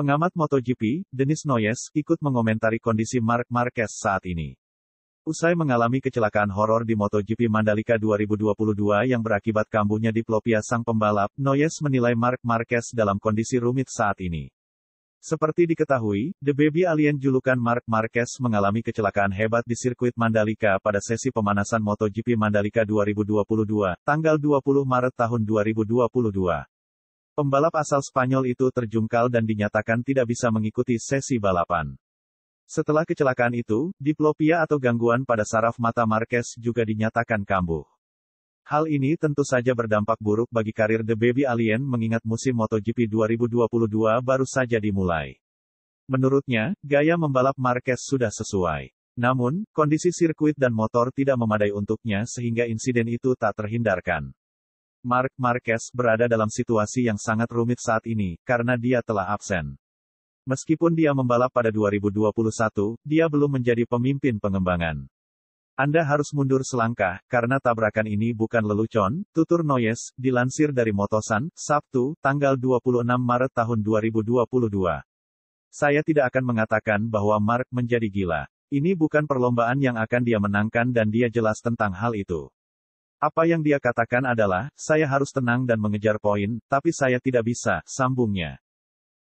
Pengamat MotoGP, Denis Noyes, ikut mengomentari kondisi Mark Marquez saat ini. Usai mengalami kecelakaan horor di MotoGP Mandalika 2022 yang berakibat kambuhnya di sang pembalap, Noyes menilai Mark Marquez dalam kondisi rumit saat ini. Seperti diketahui, The Baby Alien julukan Mark Marquez mengalami kecelakaan hebat di sirkuit Mandalika pada sesi pemanasan MotoGP Mandalika 2022, tanggal 20 Maret tahun 2022. Pembalap asal Spanyol itu terjungkal dan dinyatakan tidak bisa mengikuti sesi balapan. Setelah kecelakaan itu, diplopia atau gangguan pada saraf mata Marquez juga dinyatakan kambuh. Hal ini tentu saja berdampak buruk bagi karir The Baby Alien mengingat musim MotoGP 2022 baru saja dimulai. Menurutnya, gaya membalap Marquez sudah sesuai. Namun, kondisi sirkuit dan motor tidak memadai untuknya sehingga insiden itu tak terhindarkan. Mark Marquez berada dalam situasi yang sangat rumit saat ini, karena dia telah absen. Meskipun dia membalap pada 2021, dia belum menjadi pemimpin pengembangan. Anda harus mundur selangkah, karena tabrakan ini bukan lelucon, tutur Noyes, dilansir dari Motosan, Sabtu, tanggal 26 Maret tahun 2022. Saya tidak akan mengatakan bahwa Mark menjadi gila. Ini bukan perlombaan yang akan dia menangkan dan dia jelas tentang hal itu. Apa yang dia katakan adalah, saya harus tenang dan mengejar poin, tapi saya tidak bisa, sambungnya.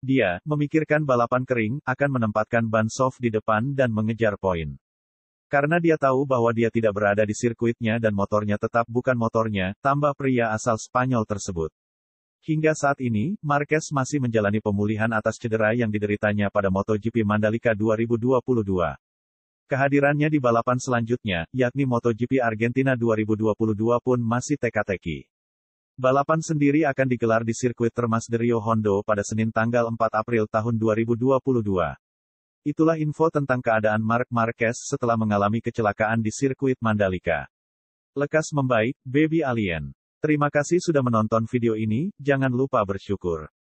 Dia, memikirkan balapan kering, akan menempatkan ban soft di depan dan mengejar poin. Karena dia tahu bahwa dia tidak berada di sirkuitnya dan motornya tetap bukan motornya, tambah pria asal Spanyol tersebut. Hingga saat ini, Marquez masih menjalani pemulihan atas cedera yang dideritanya pada MotoGP Mandalika 2022. Kehadirannya di balapan selanjutnya, yakni MotoGP Argentina 2022 pun masih teka-teki. Balapan sendiri akan digelar di sirkuit Termas de Rio Hondo pada Senin tanggal 4 April tahun 2022. Itulah info tentang keadaan Marc Marquez setelah mengalami kecelakaan di sirkuit Mandalika. Lekas membaik, baby alien. Terima kasih sudah menonton video ini, jangan lupa bersyukur.